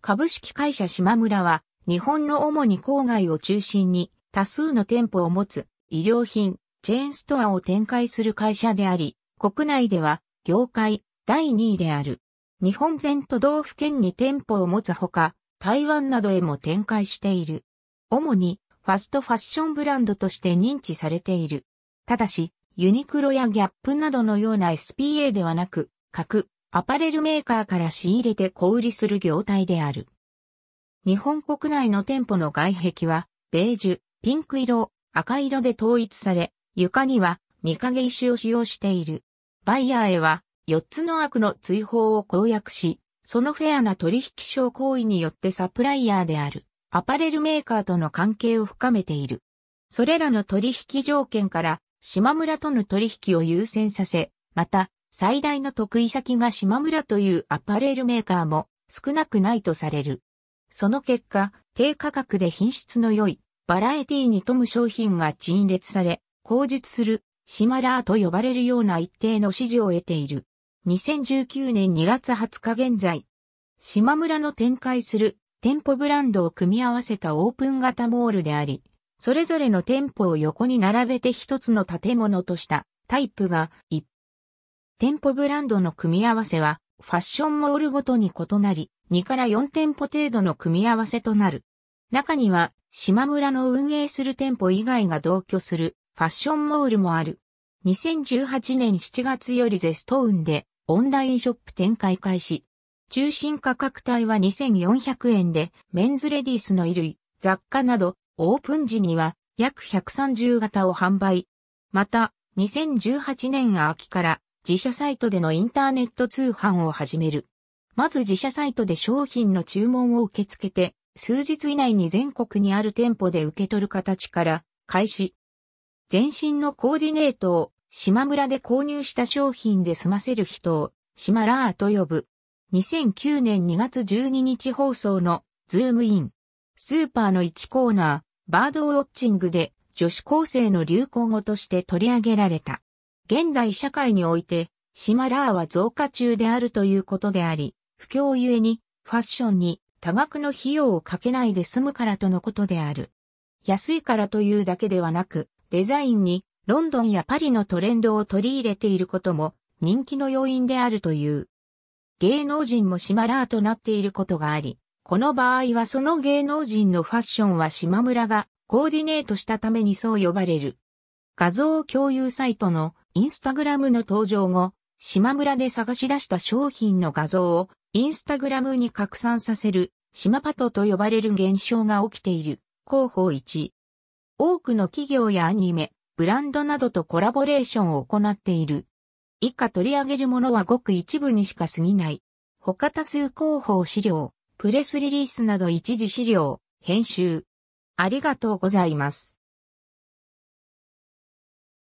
株式会社島村は、日本の主に郊外を中心に多数の店舗を持つ医療品、チェーンストアを展開する会社であり、国内では業界第2位である。日本全都道府県に店舗を持つほか、台湾などへも展開している。主にファストファッションブランドとして認知されている。ただし、ユニクロやギャップなどのような SPA ではなく、各アパレルメーカーから仕入れて小売りする業態である。日本国内の店舗の外壁は、ベージュ、ピンク色、赤色で統一され、床には見影石を使用している。バイヤーへは、4つの悪の追放を公約し、そのフェアな取引商行為によってサプライヤーである、アパレルメーカーとの関係を深めている。それらの取引条件から、島村との取引を優先させ、また、最大の得意先が島村というアパレルメーカーも少なくないとされる。その結果、低価格で品質の良いバラエティに富む商品が陳列され、口述する島ラーと呼ばれるような一定の支持を得ている。2019年2月20日現在、島村の展開する店舗ブランドを組み合わせたオープン型モールであり、それぞれの店舗を横に並べて一つの建物としたタイプが一店舗ブランドの組み合わせは、ファッションモールごとに異なり、2から4店舗程度の組み合わせとなる。中には、島村の運営する店舗以外が同居するファッションモールもある。2018年7月よりゼストウンでオンラインショップ展開開始。中心価格帯は2400円で、メンズレディースの衣類、雑貨など、オープン時には約130型を販売。また、2018年秋から自社サイトでのインターネット通販を始める。まず自社サイトで商品の注文を受け付けて、数日以内に全国にある店舗で受け取る形から開始。全身のコーディネートを島村で購入した商品で済ませる人を島ラーと呼ぶ。2009年2月12日放送のズームイン。スーパーの1コーナー、バードウォッチングで女子高生の流行語として取り上げられた。現代社会において、シマラーは増加中であるということであり、不況ゆえに、ファッションに多額の費用をかけないで済むからとのことである。安いからというだけではなく、デザインにロンドンやパリのトレンドを取り入れていることも人気の要因であるという。芸能人もシマラーとなっていることがあり、この場合はその芸能人のファッションは島村がコーディネートしたためにそう呼ばれる。画像共有サイトのインスタグラムの登場後、島村で探し出した商品の画像をインスタグラムに拡散させる島パトと呼ばれる現象が起きている。広報1。多くの企業やアニメ、ブランドなどとコラボレーションを行っている。以下取り上げるものはごく一部にしか過ぎない。他多数広報資料、プレスリリースなど一時資料、編集。ありがとうございます。